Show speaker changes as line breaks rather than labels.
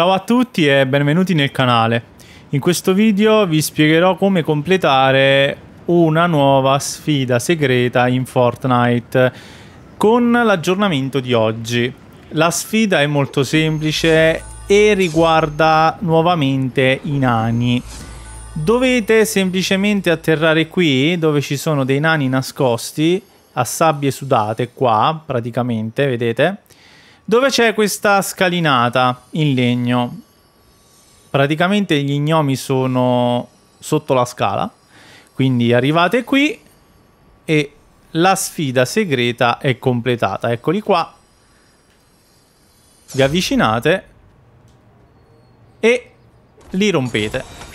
Ciao a tutti e benvenuti nel canale. In questo video vi spiegherò come completare una nuova sfida segreta in Fortnite con l'aggiornamento di oggi. La sfida è molto semplice e riguarda nuovamente i nani. Dovete semplicemente atterrare qui dove ci sono dei nani nascosti a sabbie sudate qua praticamente, vedete? dove c'è questa scalinata in legno. Praticamente gli gnomi sono sotto la scala, quindi arrivate qui e la sfida segreta è completata. Eccoli qua. Vi avvicinate e li rompete.